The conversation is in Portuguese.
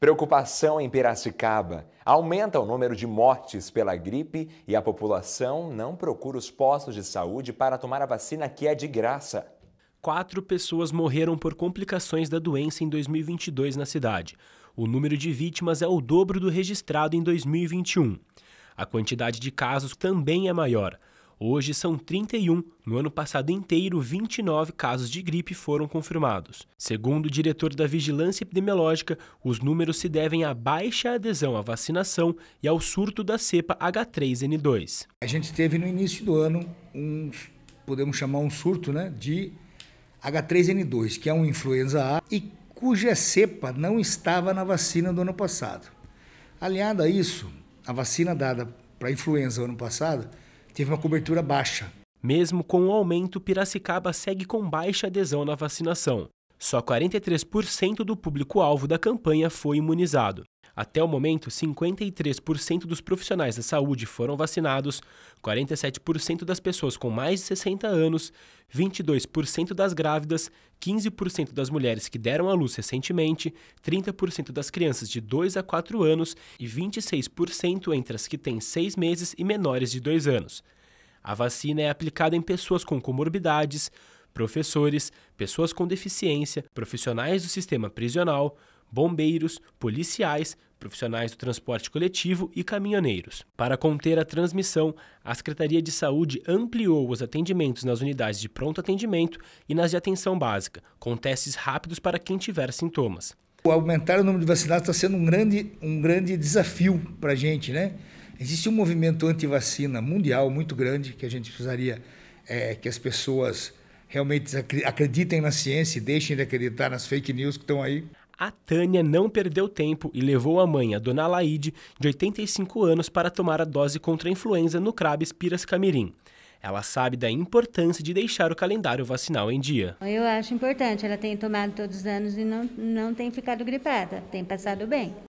Preocupação em Piracicaba. Aumenta o número de mortes pela gripe e a população não procura os postos de saúde para tomar a vacina que é de graça. Quatro pessoas morreram por complicações da doença em 2022 na cidade. O número de vítimas é o dobro do registrado em 2021. A quantidade de casos também é maior. Hoje são 31. No ano passado inteiro, 29 casos de gripe foram confirmados. Segundo o diretor da Vigilância Epidemiológica, os números se devem à baixa adesão à vacinação e ao surto da cepa H3N2. A gente teve no início do ano um, podemos chamar um surto, né, de H3N2, que é um influenza A e cuja cepa não estava na vacina do ano passado. Aliado a isso, a vacina dada para influenza ano passado teve uma cobertura baixa. Mesmo com o aumento, Piracicaba segue com baixa adesão na vacinação. Só 43% do público-alvo da campanha foi imunizado. Até o momento, 53% dos profissionais da saúde foram vacinados, 47% das pessoas com mais de 60 anos, 22% das grávidas, 15% das mulheres que deram à luz recentemente, 30% das crianças de 2 a 4 anos e 26% entre as que têm 6 meses e menores de 2 anos. A vacina é aplicada em pessoas com comorbidades, professores, pessoas com deficiência, profissionais do sistema prisional, bombeiros, policiais, profissionais do transporte coletivo e caminhoneiros. Para conter a transmissão, a Secretaria de Saúde ampliou os atendimentos nas unidades de pronto atendimento e nas de atenção básica, com testes rápidos para quem tiver sintomas. O aumentar o número de vacinados está sendo um grande, um grande desafio para a gente, né? Existe um movimento anti-vacina mundial muito grande que a gente precisaria é, que as pessoas realmente acreditem na ciência e deixem de acreditar nas fake news que estão aí a Tânia não perdeu tempo e levou a mãe, a dona Laide, de 85 anos, para tomar a dose contra a influenza no Crabes Piras Camirim. Ela sabe da importância de deixar o calendário vacinal em dia. Eu acho importante, ela tem tomado todos os anos e não, não tem ficado gripada, tem passado bem.